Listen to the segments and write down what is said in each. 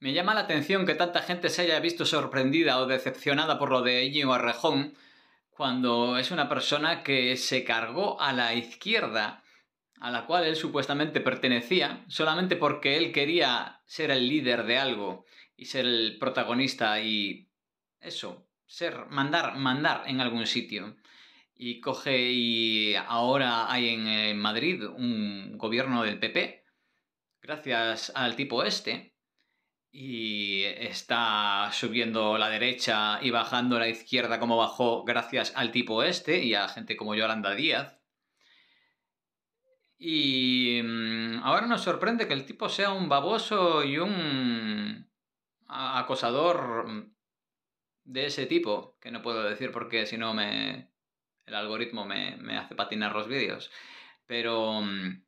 Me llama la atención que tanta gente se haya visto sorprendida o decepcionada por lo de Íñigo Arrejón cuando es una persona que se cargó a la izquierda a la cual él supuestamente pertenecía solamente porque él quería ser el líder de algo y ser el protagonista y eso, ser mandar, mandar en algún sitio. Y coge y ahora hay en eh, Madrid un gobierno del PP gracias al tipo este y está subiendo la derecha y bajando la izquierda como bajó gracias al tipo este y a gente como Yolanda Díaz. Y mm, ahora nos sorprende que el tipo sea un baboso y un acosador mm, de ese tipo, que no puedo decir porque si no me... el algoritmo me, me hace patinar los vídeos. Pero mm,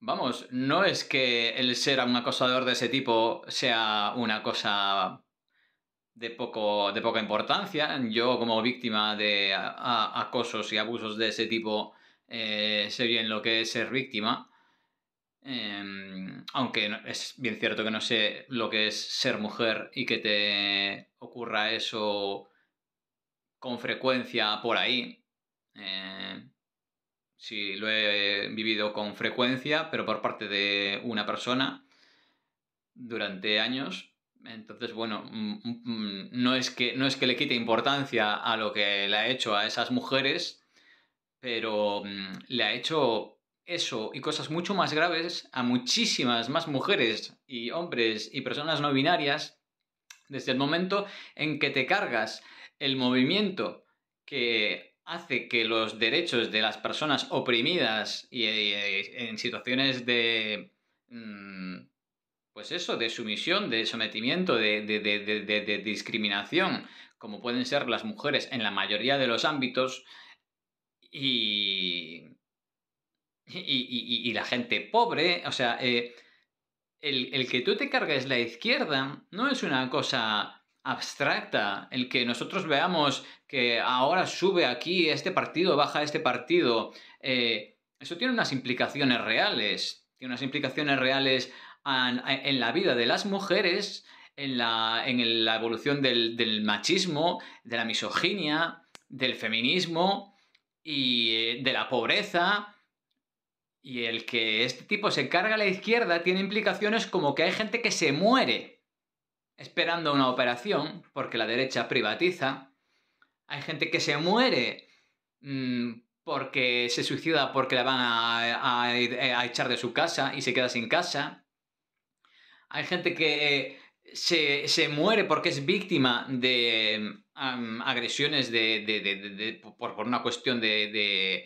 Vamos, no es que el ser un acosador de ese tipo sea una cosa de, poco, de poca importancia. Yo como víctima de acosos y abusos de ese tipo eh, sé bien lo que es ser víctima. Em, aunque es bien cierto que no sé lo que es ser mujer y que te ocurra eso con frecuencia por ahí. Eh, sí lo he vivido con frecuencia, pero por parte de una persona durante años. Entonces, bueno, mm, mm, no es que, no es que le quite importancia a lo que le ha hecho a esas mujeres, pero mm, le ha hecho eso y cosas mucho más graves a muchísimas más mujeres y hombres y personas no binarias desde el momento en que te cargas el movimiento que hace que los derechos de las personas oprimidas y, eh, eh, en situaciones de... Mm, pues eso, de sumisión, de sometimiento, de, discriminación, como pueden ser las mujeres en la mayoría de los ámbitos, y, y, la gente pobre, o sea, eh, el, el, que tú te cargues la izquierda no es una cosa abstracta, el que nosotros veamos que ahora sube aquí este partido, baja este partido, eh, eso tiene unas implicaciones reales, tiene unas implicaciones reales en, la vida de las mujeres, en la, evolución del, del, machismo, de la misoginia, del feminismo y eh, de la pobreza. Y el que este tipo se carga a la izquierda tiene implicaciones como que hay gente que se muere esperando una operación porque la derecha privatiza. Hay gente que se muere mm, porque se suicida porque la van a, echar de su casa y se queda sin casa. Hay gente que eh, se, muere porque es víctima de agresiones de, de, de, por, una cuestión de,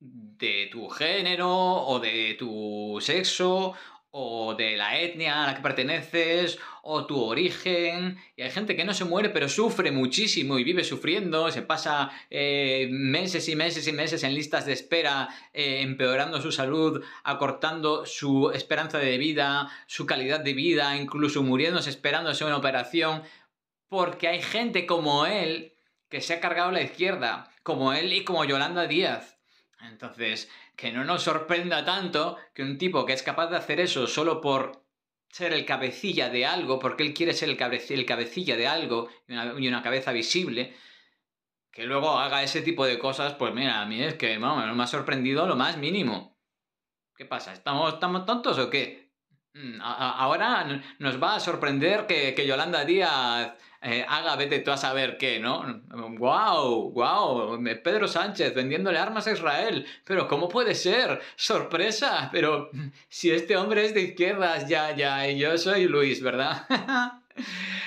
de tu género o de tu sexo o de la etnia a la que perteneces, o tu origen. Y hay gente que no se muere, pero sufre muchísimo y vive sufriendo, se pasa eh, meses y meses y meses en listas de espera, eh, empeorando su salud, acortando su esperanza de vida, su calidad de vida, incluso muriéndose esperándose una operación, porque hay gente como él que se ha cargado la izquierda, como él y como Yolanda Díaz entonces, que no nos sorprenda tanto que un tipo que es capaz de hacer eso solo por ser el cabecilla de algo, porque él quiere ser el, cabecilla de algo y una, cabeza visible, que luego haga ese tipo de cosas, pues mira, a mí es que vamos, me ha sorprendido lo más mínimo. ¿Qué pasa? ¿Estamos, estamos tontos o qué? Mm, ahora nos va a sorprender que, que Yolanda Díaz eh, haga vete tú a saber qué, ¿no? ¡Guau! ¡Guau! Pedro Sánchez vendiéndole armas a Israel. Pero ¿cómo puede ser? ¡Sorpresa! Pero si este hombre es de izquierdas, ya, ya, y yo soy Luis, ¿verdad?